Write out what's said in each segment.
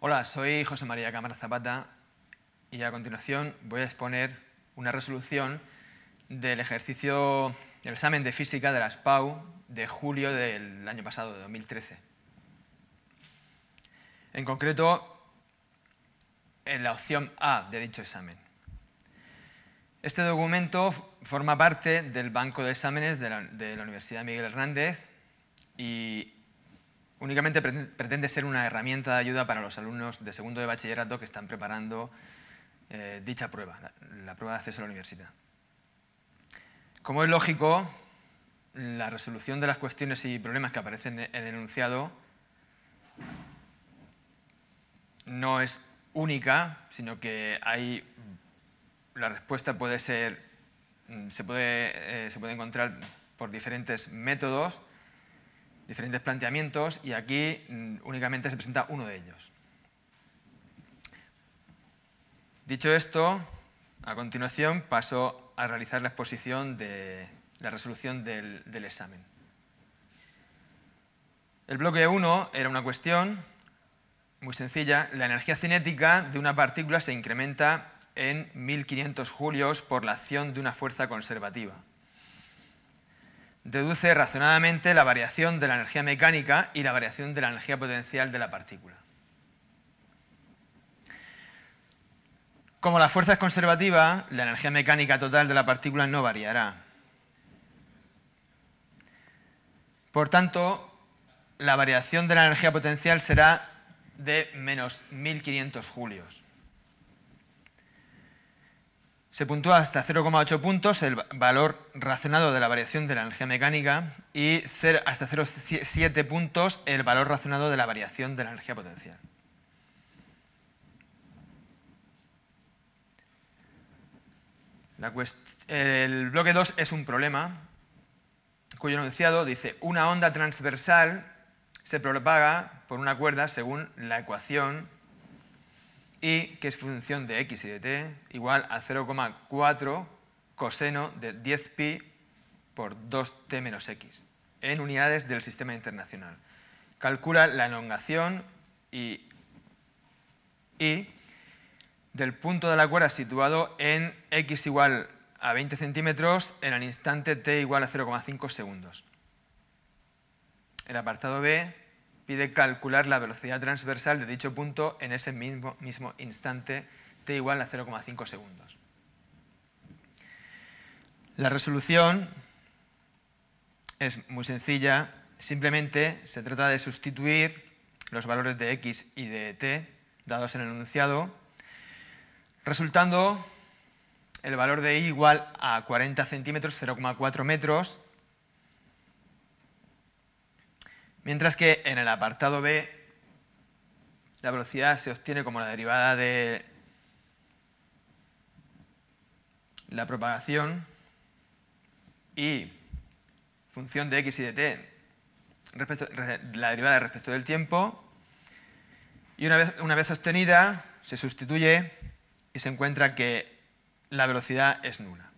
Hola, soy José María Cámara Zapata y a continuación voy a exponer una resolución del ejercicio, del examen de física de las PAU de julio del año pasado, de 2013. En concreto, en la opción A de dicho examen. Este documento forma parte del Banco de Exámenes de la, Universidad Miguel Hernández y únicamente pretende ser una herramienta de ayuda para los alumnos de segundo de bachillerato que están preparando eh, dicha prueba, la prueba de acceso a la universidad. Como es lógico, la resolución de las cuestiones y problemas que aparecen en el enunciado no es única, sino que hay, la respuesta puede ser, mm, eh, se puede, encontrar por diferentes métodos, diferentes planteamientos, y aquí mm, únicamente se presenta uno de ellos. Dicho esto, a continuación paso a realizar la exposición de la resolución del, del examen. El bloque 1 era una cuestión muy sencilla, la energía cinética de una partícula se incrementa en 1500 julios por la acción de una fuerza conservativa. Deduce razonadamente la variación de la energía mecánica y la variación de la energía potencial de la partícula. Como la fuerza es conservativa, la energía mecánica total de la partícula no variará. Por tanto, la variación de la energía potencial será de menos 1.500 julios. Se puntúa hasta 0,8 puntos el valor razonado de la variación de la energía mecánica y hasta 0,7 puntos el valor razonado de la variación de la energía potencial. el bloque 2 es un problema cuyo enunciado dice una onda transversal se propaga por una cuerda según la ecuación y que es función de x y de t igual a 0,4 coseno de 10pi por 2t menos x en unidades del sistema internacional. Calcula la elongación y, y del punto de la cuerda situado en x igual a 20 centímetros en el instante t igual a 0,5 segundos el apartado B pide calcular la velocidad transversal de dicho punto en ese mismo, mismo instante t igual a 0,5 segundos. La resolución es muy sencilla, simplemente se trata de sustituir los valores de x y de t dados en el enunciado, resultando el valor de y igual a 40 centímetros, 0,4 metros, Mientras que en el apartado B, la velocidad se obtiene como la derivada de la propagación y función de x y de t, respecto, la derivada respecto del tiempo, y una vez, una vez obtenida se sustituye y se encuentra que la velocidad es nula.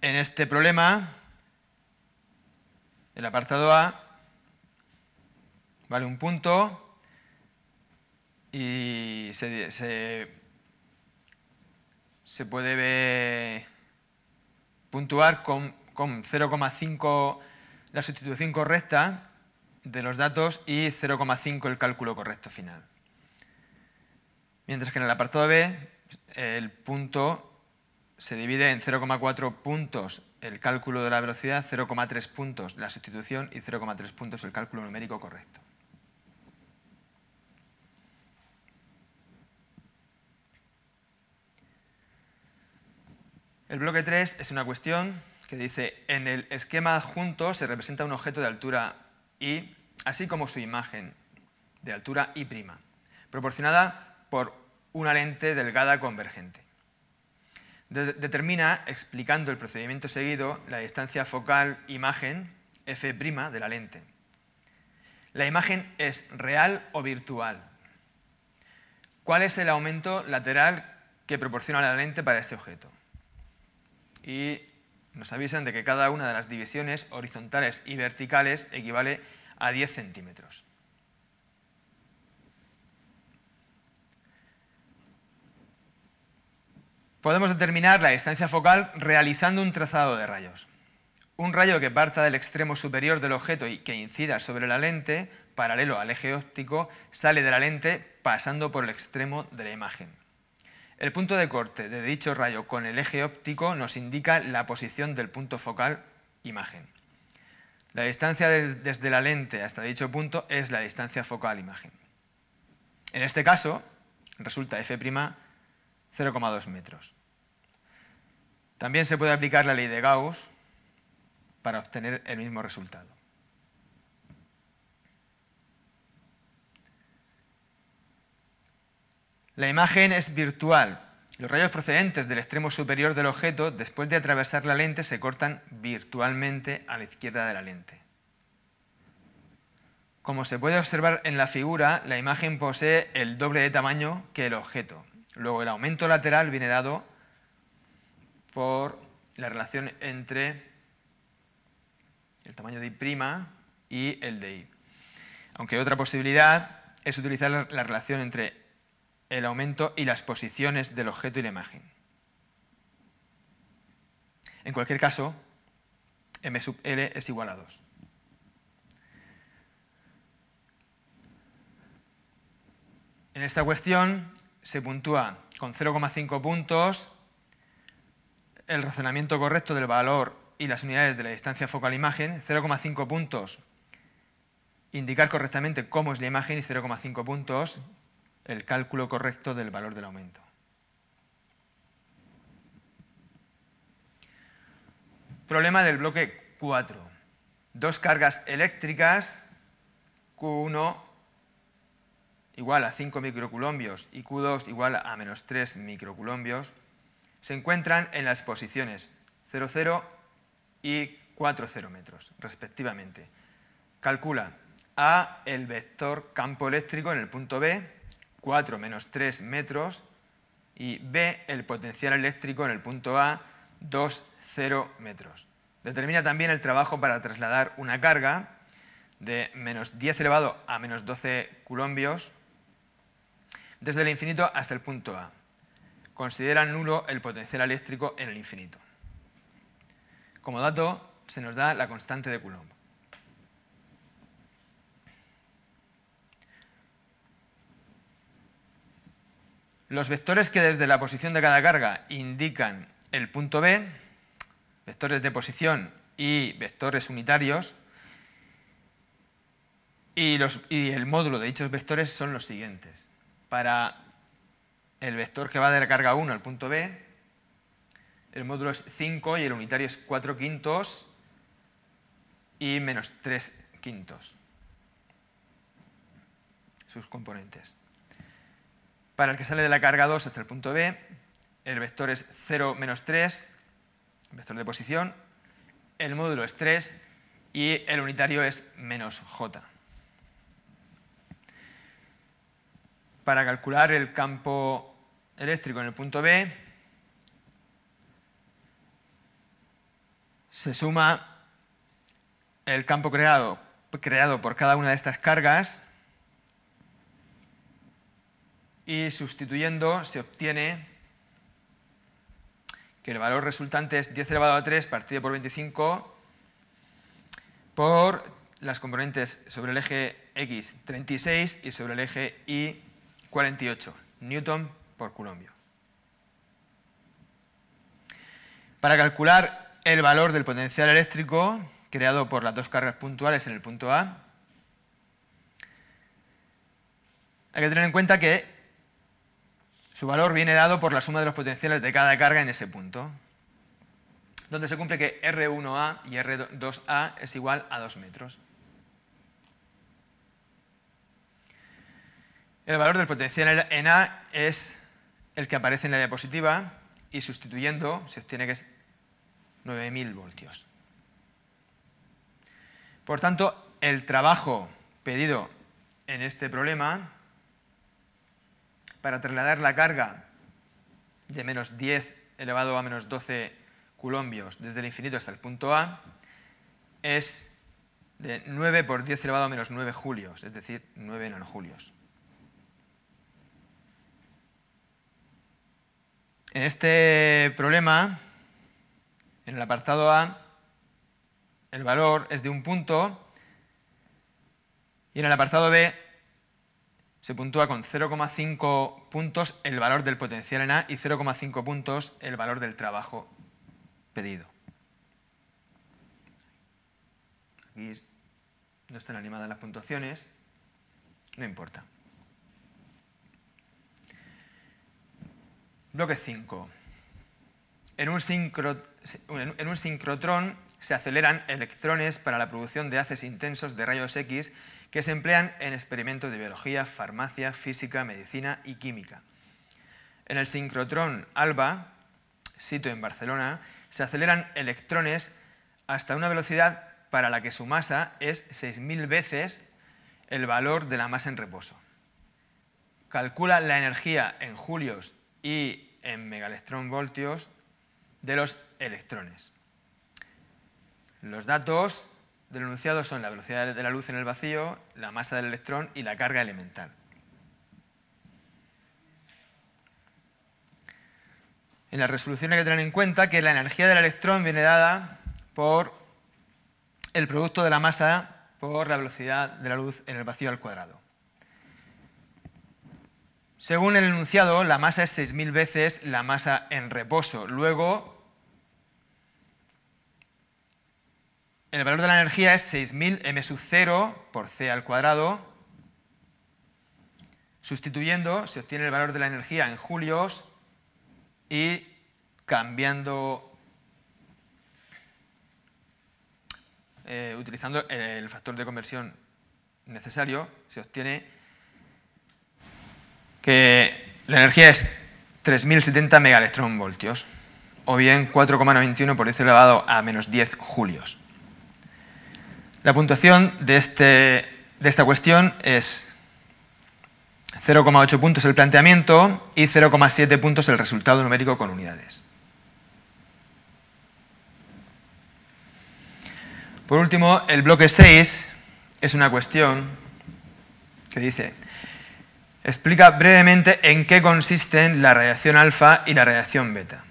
En este problema el apartado A vale un punto y se, puede puntuar con 0,5 la sustitución correcta de los datos y 0,5 el cálculo correcto final. Mientras que en el apartado B el punto se divide en 0,4 puntos el cálculo de la velocidad, 0,3 puntos la sustitución y 0,3 puntos el cálculo numérico correcto. El bloque 3 es una cuestión que dice, en el esquema adjunto se representa un objeto de altura y, así como su imagen de altura y', proporcionada por una lente delgada convergente determina, explicando el procedimiento seguido, la distancia focal imagen f' de la lente. La imagen es real o virtual. ¿Cuál es el aumento lateral que proporciona la lente para este objeto? Y nos avisan de que cada una de las divisiones horizontales y verticales equivale a 10 centímetros. Podemos determinar la distancia focal realizando un trazado de rayos. Un rayo que parta del extremo superior del objeto y que incida sobre la lente, paralelo al eje óptico, sale de la lente pasando por el extremo de la imagen. El punto de corte de dicho rayo con el eje óptico nos indica la posición del punto focal imagen. La distancia desde la lente hasta dicho punto es la distancia focal imagen. En este caso, resulta f' 0,2 metros. También se puede aplicar la ley de Gauss para obtener el mismo resultado. La imagen es virtual. Los rayos procedentes del extremo superior del objeto, después de atravesar la lente, se cortan virtualmente a la izquierda de la lente. Como se puede observar en la figura, la imagen posee el doble de tamaño que el objeto, Luego el aumento lateral viene dado por la relación entre el tamaño de prima y el de I. Aunque otra posibilidad es utilizar la relación entre el aumento y las posiciones del objeto y la imagen. En cualquier caso, m sub l es igual a 2. En esta cuestión, se puntúa con 0,5 puntos el razonamiento correcto del valor y las unidades de la distancia focal imagen, 0,5 puntos indicar correctamente cómo es la imagen y 0,5 puntos el cálculo correcto del valor del aumento. Problema del bloque 4. Dos cargas eléctricas Q1 igual a 5 microculombios y Q2 igual a menos 3 microculombios, se encuentran en las posiciones 0,0 y 4,0 metros, respectivamente. Calcula A el vector campo eléctrico en el punto B, 4 menos 3 metros, y B el potencial eléctrico en el punto A, 2,0 metros. Determina también el trabajo para trasladar una carga de menos 10 elevado a menos 12 coulombios, desde el infinito hasta el punto A. Considera nulo el potencial eléctrico en el infinito. Como dato, se nos da la constante de Coulomb. Los vectores que desde la posición de cada carga indican el punto B, vectores de posición y vectores unitarios, y, el módulo de dichos vectores son los siguientes para el vector que va de la carga 1 al punto B, el módulo es 5 y el unitario es 4 quintos y menos 3 quintos, sus componentes. Para el que sale de la carga 2 hasta el punto B, el vector es 0 menos 3, vector de posición, el módulo es 3 y el unitario es menos j. para calcular el campo eléctrico en el punto B, se suma el campo creado, creado por cada una de estas cargas y sustituyendo se obtiene que el valor resultante es 10 elevado a 3 partido por 25 por las componentes sobre el eje X 36 y sobre el eje Y 48 newton por coulombio. Para calcular el valor del potencial eléctrico creado por las dos cargas puntuales en el punto A, hay que tener en cuenta que su valor viene dado por la suma de los potenciales de cada carga en ese punto, donde se cumple que R1A y R2A es igual a 2 metros. El valor del potencial en A es el que aparece en la diapositiva y sustituyendo se obtiene que es 9.000 voltios. Por tanto, el trabajo pedido en este problema para trasladar la carga de menos 10 elevado a menos 12 colombios desde el infinito hasta el punto A es de 9 por 10 elevado a menos 9 julios, es decir, 9 nanojulios. En este problema, en el apartado A, el valor es de un punto y en el apartado B se puntúa con 0,5 puntos el valor del potencial en A y 0,5 puntos el valor del trabajo pedido. Aquí no están animadas las puntuaciones, no importa. Bloque 5. En un, sincro, en un sincrotrón se aceleran electrones para la producción de haces intensos de rayos X que se emplean en experimentos de biología, farmacia, física, medicina y química. En el sincrotrón ALBA, sito en Barcelona, se aceleran electrones hasta una velocidad para la que su masa es 6.000 veces el valor de la masa en reposo. Calcula la energía en julios y en megaelectrón-voltios, de los electrones. Los datos del enunciado son la velocidad de la luz en el vacío, la masa del electrón y la carga elemental. En la resolución hay que tener en cuenta que la energía del electrón viene dada por el producto de la masa por la velocidad de la luz en el vacío al cuadrado. Según el enunciado, la masa es 6.000 veces la masa en reposo. Luego, el valor de la energía es 6.000 m sub 0 por c al cuadrado. Sustituyendo, se obtiene el valor de la energía en julios y cambiando, eh, utilizando el factor de conversión necesario, se obtiene que la energía es 3.070 megaelectronvoltios, o bien 4,91 por 10 elevado a menos 10 julios. La puntuación de, este, de esta cuestión es 0,8 puntos el planteamiento y 0,7 puntos el resultado numérico con unidades. Por último, el bloque 6 es una cuestión que dice, explica brevemente en qué consisten la radiación alfa y la radiación beta.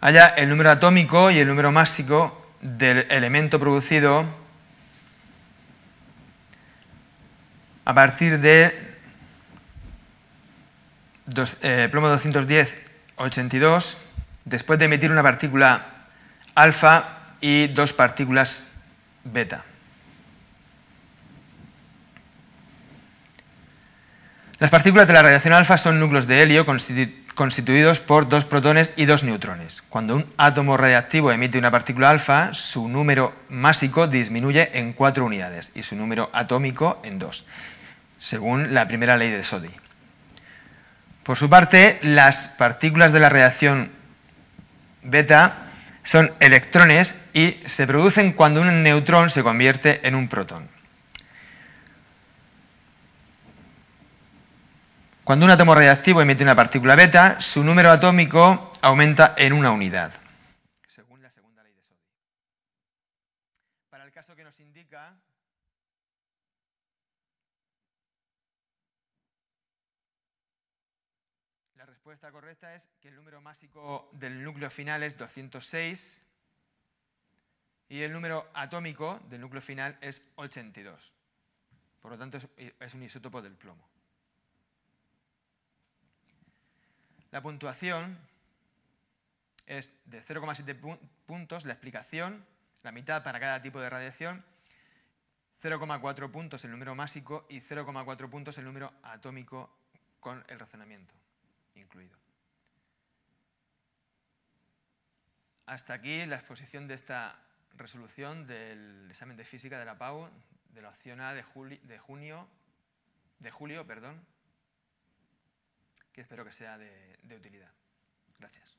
Haya el número atómico y el número másico del elemento producido a partir de dos, eh, plomo 210-82, después de emitir una partícula alfa y dos partículas beta. Las partículas de la radiación alfa son núcleos de helio constituidos por dos protones y dos neutrones. Cuando un átomo radiactivo emite una partícula alfa, su número másico disminuye en cuatro unidades y su número atómico en dos, según la primera ley de Soddy. Por su parte, las partículas de la radiación beta son electrones y se producen cuando un neutrón se convierte en un protón. Cuando un átomo radiactivo emite una partícula beta, su número atómico aumenta en una unidad. Según la segunda ley de Sodio. Para el caso que nos indica, la respuesta correcta es que el número másico del núcleo final es 206 y el número atómico del núcleo final es 82. Por lo tanto, es un isótopo del plomo. La puntuación es de 0,7 puntos la explicación, la mitad para cada tipo de radiación, 0,4 puntos el número másico y 0,4 puntos el número atómico con el razonamiento incluido. Hasta aquí la exposición de esta resolución del examen de física de la PAU de la opción A de, julio, de junio, de julio, perdón, que espero que sea de, de utilidad. Gracias.